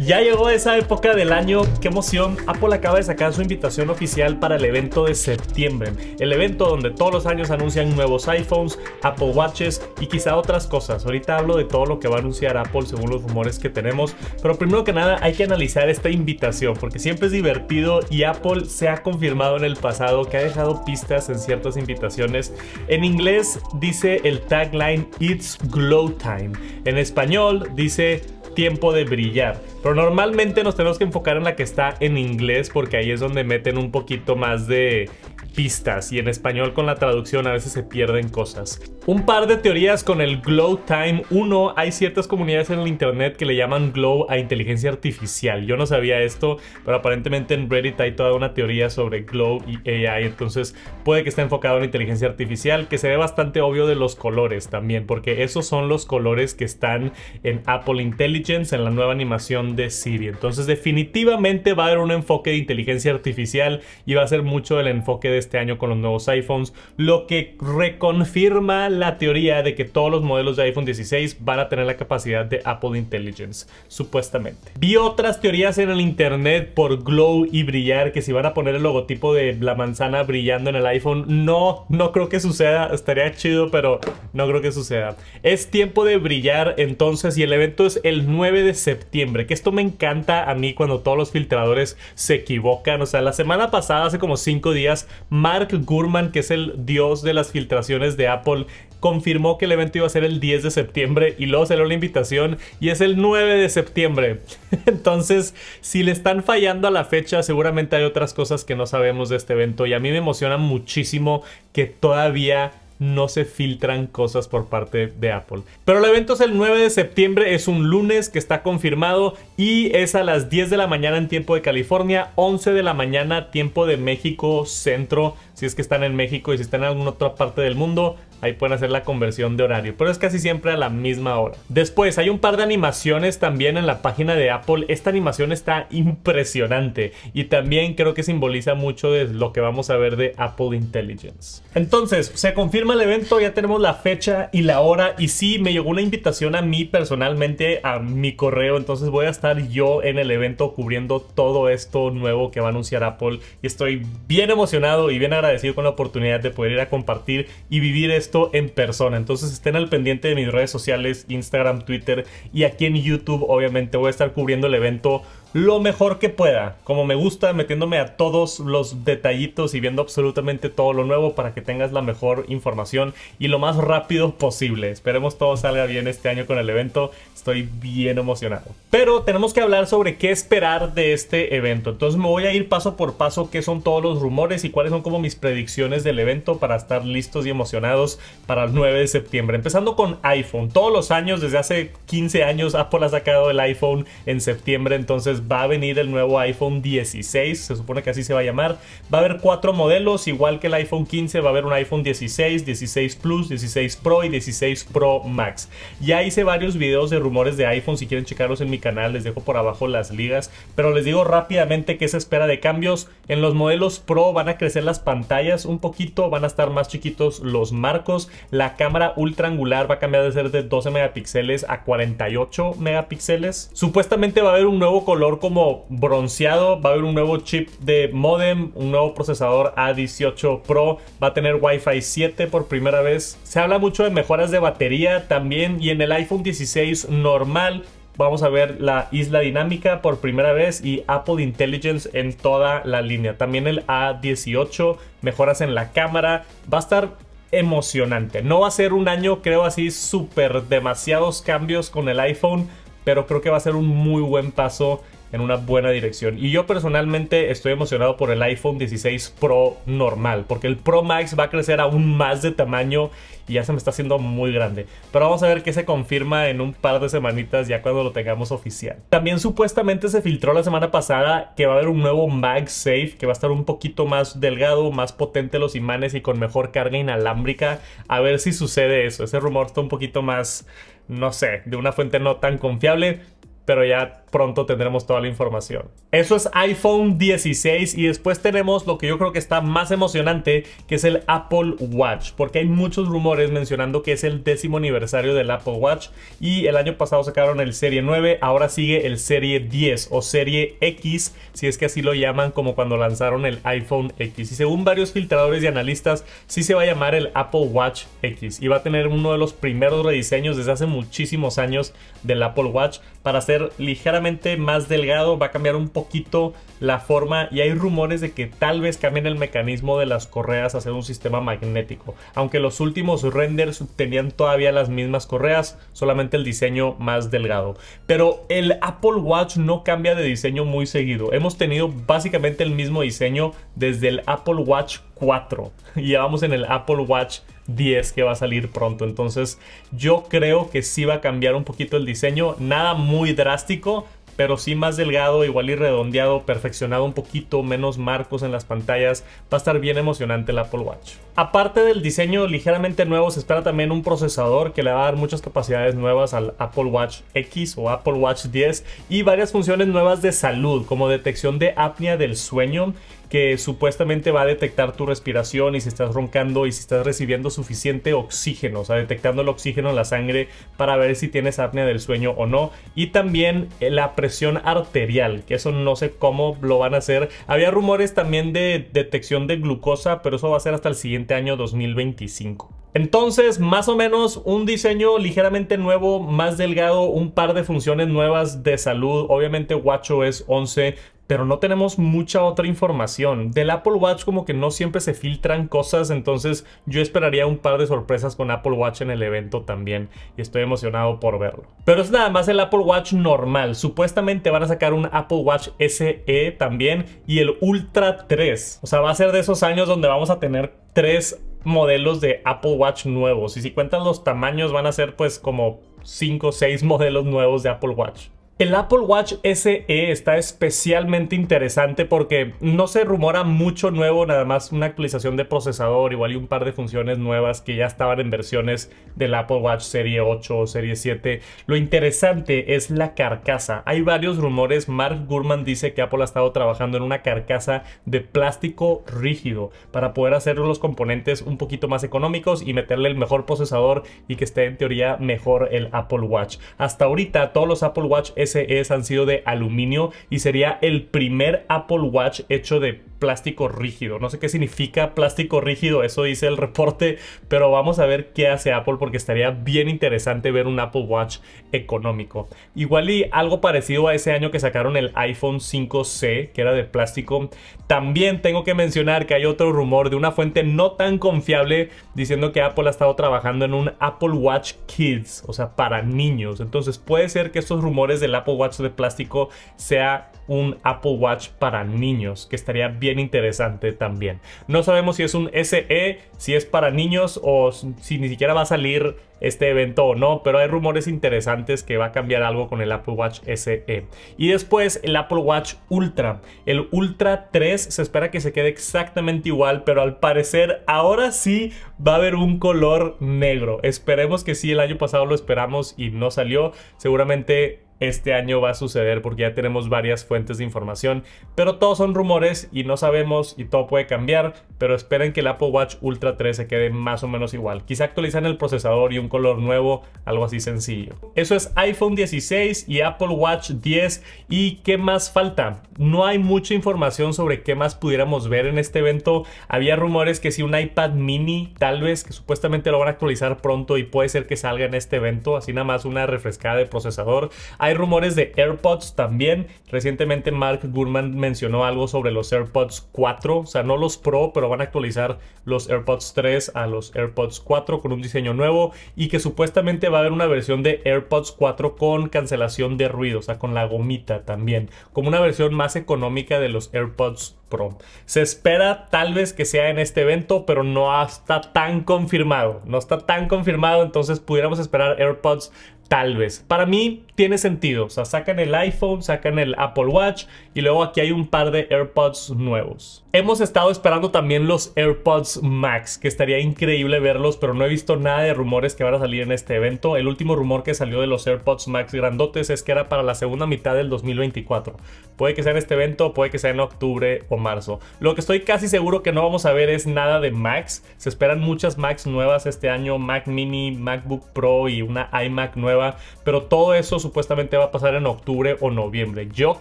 Ya llegó esa época del año, qué emoción. Apple acaba de sacar su invitación oficial para el evento de septiembre, el evento donde todos los años anuncian nuevos iPhones, Apple Watches y quizá otras cosas. Ahorita hablo de todo lo que va a anunciar Apple según los rumores que tenemos, pero primero que nada hay que analizar esta invitación porque siempre es divertido y Apple se ha confirmado en el pasado que ha dejado pistas en ciertas invitaciones. En inglés dice el tagline It's Glow Time, en español dice tiempo de brillar. Pero normalmente nos tenemos que enfocar en la que está en inglés porque ahí es donde meten un poquito más de pistas y en español con la traducción a veces se pierden cosas. Un par de teorías con el Glow Time 1. Hay ciertas comunidades en el internet que le llaman Glow a inteligencia artificial. Yo no sabía esto, pero aparentemente en Reddit hay toda una teoría sobre Glow y AI. Entonces puede que esté enfocado en inteligencia artificial, que se ve bastante obvio de los colores también, porque esos son los colores que están en Apple Intelligence, en la nueva animación de Siri. Entonces definitivamente va a haber un enfoque de inteligencia artificial y va a ser mucho el enfoque de este año con los nuevos iPhones, lo que reconfirma la teoría de que todos los modelos de iPhone 16 van a tener la capacidad de Apple Intelligence, supuestamente. Vi otras teorías en el internet por glow y brillar, que si van a poner el logotipo de la manzana brillando en el iPhone, no, no creo que suceda, estaría chido, pero no creo que suceda. Es tiempo de brillar entonces y el evento es el 9 de septiembre, que esto me encanta a mí cuando todos los filtradores se equivocan, o sea, la semana pasada, hace como 5 días, Mark Gurman, que es el dios de las filtraciones de Apple, confirmó que el evento iba a ser el 10 de septiembre y luego salió la invitación y es el 9 de septiembre. Entonces, si le están fallando a la fecha, seguramente hay otras cosas que no sabemos de este evento y a mí me emociona muchísimo que todavía no se filtran cosas por parte de Apple. Pero el evento es el 9 de septiembre, es un lunes que está confirmado y es a las 10 de la mañana en tiempo de California, 11 de la mañana tiempo de México Centro si es que están en México y si están en alguna otra parte del mundo, ahí pueden hacer la conversión de horario, pero es casi siempre a la misma hora. Después hay un par de animaciones también en la página de Apple. Esta animación está impresionante y también creo que simboliza mucho de lo que vamos a ver de Apple Intelligence. Entonces, se confirma el evento, ya tenemos la fecha y la hora y sí, me llegó una invitación a mí personalmente a mi correo, entonces voy a estar yo en el evento cubriendo todo esto nuevo que va a anunciar Apple y estoy bien emocionado y bien agradecido agradecido con la oportunidad de poder ir a compartir y vivir esto en persona. Entonces estén al pendiente de mis redes sociales, Instagram, Twitter y aquí en YouTube obviamente voy a estar cubriendo el evento lo mejor que pueda, como me gusta, metiéndome a todos los detallitos y viendo absolutamente todo lo nuevo para que tengas la mejor información y lo más rápido posible. Esperemos todo salga bien este año con el evento, estoy bien emocionado. Pero tenemos que hablar sobre qué esperar de este evento, entonces me voy a ir paso por paso qué son todos los rumores y cuáles son como mis predicciones del evento para estar listos y emocionados para el 9 de septiembre. Empezando con iPhone, todos los años, desde hace 15 años Apple ha sacado el iPhone en septiembre, entonces pues, va a venir el nuevo iPhone 16, se supone que así se va a llamar. Va a haber cuatro modelos, igual que el iPhone 15, va a haber un iPhone 16, 16 Plus, 16 Pro y 16 Pro Max. Ya hice varios videos de rumores de iPhone, si quieren checarlos en mi canal, les dejo por abajo las ligas. Pero les digo rápidamente que se espera de cambios. En los modelos Pro van a crecer las pantallas un poquito, van a estar más chiquitos los marcos. La cámara ultra angular va a cambiar de ser de 12 megapíxeles a 48 megapíxeles. Supuestamente va a haber un nuevo color como bronceado. Va a haber un nuevo chip de modem, un nuevo procesador A18 Pro. Va a tener Wi-Fi 7 por primera vez. Se habla mucho de mejoras de batería también. Y en el iPhone 16 normal vamos a ver la isla dinámica por primera vez y Apple Intelligence en toda la línea. También el A18, mejoras en la cámara. Va a estar emocionante. No va a ser un año, creo así, súper demasiados cambios con el iPhone, pero creo que va a ser un muy buen paso en una buena dirección. Y yo personalmente estoy emocionado por el iPhone 16 Pro normal, porque el Pro Max va a crecer aún más de tamaño y ya se me está haciendo muy grande. Pero vamos a ver qué se confirma en un par de semanitas ya cuando lo tengamos oficial. También supuestamente se filtró la semana pasada que va a haber un nuevo MagSafe que va a estar un poquito más delgado, más potente los imanes y con mejor carga inalámbrica. A ver si sucede eso. Ese rumor está un poquito más, no sé, de una fuente no tan confiable. Pero ya pronto tendremos toda la información. Eso es iPhone 16 y después tenemos lo que yo creo que está más emocionante, que es el Apple Watch, porque hay muchos rumores mencionando que es el décimo aniversario del Apple Watch y el año pasado sacaron el Serie 9, ahora sigue el Serie 10 o Serie X, si es que así lo llaman como cuando lanzaron el iPhone X. Y según varios filtradores y analistas, sí se va a llamar el Apple Watch X y va a tener uno de los primeros rediseños desde hace muchísimos años del Apple Watch para ser ligeramente más delgado, va a cambiar un poquito la forma y hay rumores de que tal vez cambien el mecanismo de las correas a ser un sistema magnético. Aunque los últimos renders tenían todavía las mismas correas, solamente el diseño más delgado. Pero el Apple Watch no cambia de diseño muy seguido. Hemos tenido básicamente el mismo diseño desde el Apple Watch 4 y ya vamos en el Apple Watch 10 que va a salir pronto. Entonces yo creo que sí va a cambiar un poquito el diseño. Nada muy drástico, pero sí más delgado, igual y redondeado, perfeccionado un poquito, menos marcos en las pantallas. Va a estar bien emocionante el Apple Watch. Aparte del diseño ligeramente nuevo, se espera también un procesador que le va a dar muchas capacidades nuevas al Apple Watch X o Apple Watch 10 y varias funciones nuevas de salud, como detección de apnea del sueño que supuestamente va a detectar tu respiración y si estás roncando y si estás recibiendo suficiente oxígeno, o sea, detectando el oxígeno en la sangre para ver si tienes apnea del sueño o no. Y también eh, la presión arterial, que eso no sé cómo lo van a hacer. Había rumores también de detección de glucosa, pero eso va a ser hasta el siguiente año 2025. Entonces, más o menos un diseño ligeramente nuevo, más delgado, un par de funciones nuevas de salud. Obviamente WatchOS 11 pero no tenemos mucha otra información. Del Apple Watch como que no siempre se filtran cosas, entonces yo esperaría un par de sorpresas con Apple Watch en el evento también y estoy emocionado por verlo. Pero es nada más el Apple Watch normal, supuestamente van a sacar un Apple Watch SE también y el Ultra 3, o sea va a ser de esos años donde vamos a tener tres modelos de Apple Watch nuevos. Y si cuentas los tamaños, van a ser pues como 5 o 6 modelos nuevos de Apple Watch. El Apple Watch SE está especialmente interesante porque no se rumora mucho nuevo, nada más una actualización de procesador, igual y un par de funciones nuevas que ya estaban en versiones del Apple Watch Serie 8 o Serie 7. Lo interesante es la carcasa. Hay varios rumores. Mark Gurman dice que Apple ha estado trabajando en una carcasa de plástico rígido para poder hacer los componentes un poquito más económicos y meterle el mejor procesador y que esté en teoría mejor el Apple Watch. Hasta ahorita todos los Apple Watch SE han sido de aluminio y sería el primer Apple Watch hecho de plástico rígido. No sé qué significa plástico rígido, eso dice el reporte, pero vamos a ver qué hace Apple porque estaría bien interesante ver un Apple Watch económico. Igual y algo parecido a ese año que sacaron el iPhone 5C, que era de plástico. También tengo que mencionar que hay otro rumor de una fuente no tan confiable diciendo que Apple ha estado trabajando en un Apple Watch Kids, o sea, para niños. Entonces puede ser que estos rumores del Apple Watch de plástico sea un Apple Watch para niños, que estaría bien interesante también. No sabemos si es un SE, si es para niños o si ni siquiera va a salir este evento o no, pero hay rumores interesantes que va a cambiar algo con el Apple Watch SE. Y después el Apple Watch Ultra. El Ultra 3 se espera que se quede exactamente igual, pero al parecer ahora sí va a haber un color negro. Esperemos que sí, el año pasado lo esperamos y no salió. Seguramente este año va a suceder porque ya tenemos varias fuentes de información, pero todos son rumores y no sabemos y todo puede cambiar, pero esperen que el Apple Watch Ultra 3 se quede más o menos igual. Quizá actualizan el procesador y un color nuevo, algo así sencillo. Eso es iPhone 16 y Apple Watch 10 y qué más falta. No hay mucha información sobre qué más pudiéramos ver en este evento. Había rumores que si un iPad mini tal vez que supuestamente lo van a actualizar pronto y puede ser que salga en este evento, así nada más una refrescada de procesador. Hay rumores de AirPods también. Recientemente Mark Gurman mencionó algo sobre los AirPods 4, o sea, no los Pro, pero van a actualizar los AirPods 3 a los AirPods 4 con un diseño nuevo y que supuestamente va a haber una versión de AirPods 4 con cancelación de ruido, o sea, con la gomita también, como una versión más económica de los AirPods Pro. Se espera tal vez que sea en este evento, pero no está tan confirmado. No está tan confirmado, entonces pudiéramos esperar AirPods Tal vez. Para mí tiene sentido. O sea, sacan el iPhone, sacan el Apple Watch y luego aquí hay un par de AirPods nuevos. Hemos estado esperando también los AirPods Max, que estaría increíble verlos, pero no he visto nada de rumores que van a salir en este evento. El último rumor que salió de los AirPods Max grandotes es que era para la segunda mitad del 2024. Puede que sea en este evento, puede que sea en octubre o marzo. Lo que estoy casi seguro que no vamos a ver es nada de Max. Se esperan muchas Max nuevas este año, Mac Mini, MacBook Pro y una iMac nueva pero todo eso supuestamente va a pasar en octubre o noviembre. Yo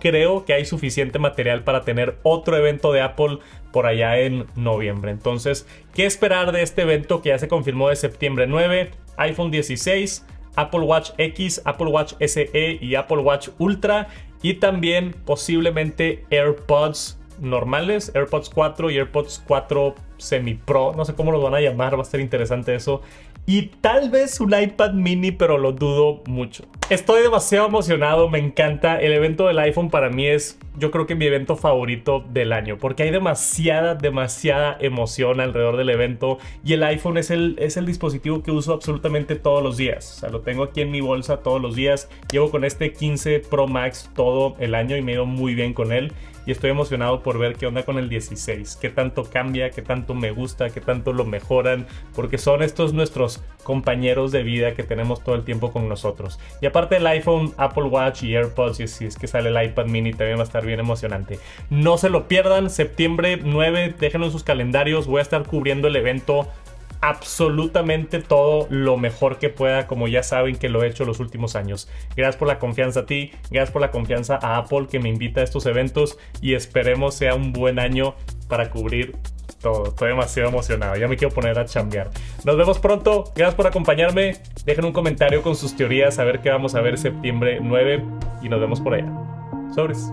creo que hay suficiente material para tener otro evento de Apple por allá en noviembre. Entonces, ¿qué esperar de este evento que ya se confirmó de septiembre 9? iPhone 16, Apple Watch X, Apple Watch SE y Apple Watch Ultra y también posiblemente AirPods normales, AirPods 4 y AirPods 4 Semi Pro, no sé cómo los van a llamar, va a ser interesante eso y tal vez un iPad mini, pero lo dudo mucho. Estoy demasiado emocionado, me encanta. El evento del iPhone para mí es, yo creo que mi evento favorito del año, porque hay demasiada, demasiada emoción alrededor del evento y el iPhone es el, es el dispositivo que uso absolutamente todos los días. O sea, lo tengo aquí en mi bolsa todos los días. Llevo con este 15 Pro Max todo el año y me he ido muy bien con él y estoy emocionado por ver qué onda con el 16, qué tanto cambia, qué tanto me gusta, qué tanto lo mejoran, porque son estos nuestros compañeros de vida que tenemos todo el tiempo con nosotros. Y aparte el iPhone, Apple Watch y AirPods, y si es que sale el iPad mini también va a estar bien emocionante. No se lo pierdan, septiembre 9, déjenlo en sus calendarios, voy a estar cubriendo el evento absolutamente todo lo mejor que pueda, como ya saben que lo he hecho los últimos años. Gracias por la confianza a ti, gracias por la confianza a Apple que me invita a estos eventos y esperemos sea un buen año para cubrir todo. Estoy demasiado emocionado. Ya me quiero poner a chambear. Nos vemos pronto. Gracias por acompañarme. Dejen un comentario con sus teorías, a ver qué vamos a ver septiembre 9 y nos vemos por allá. Sobres.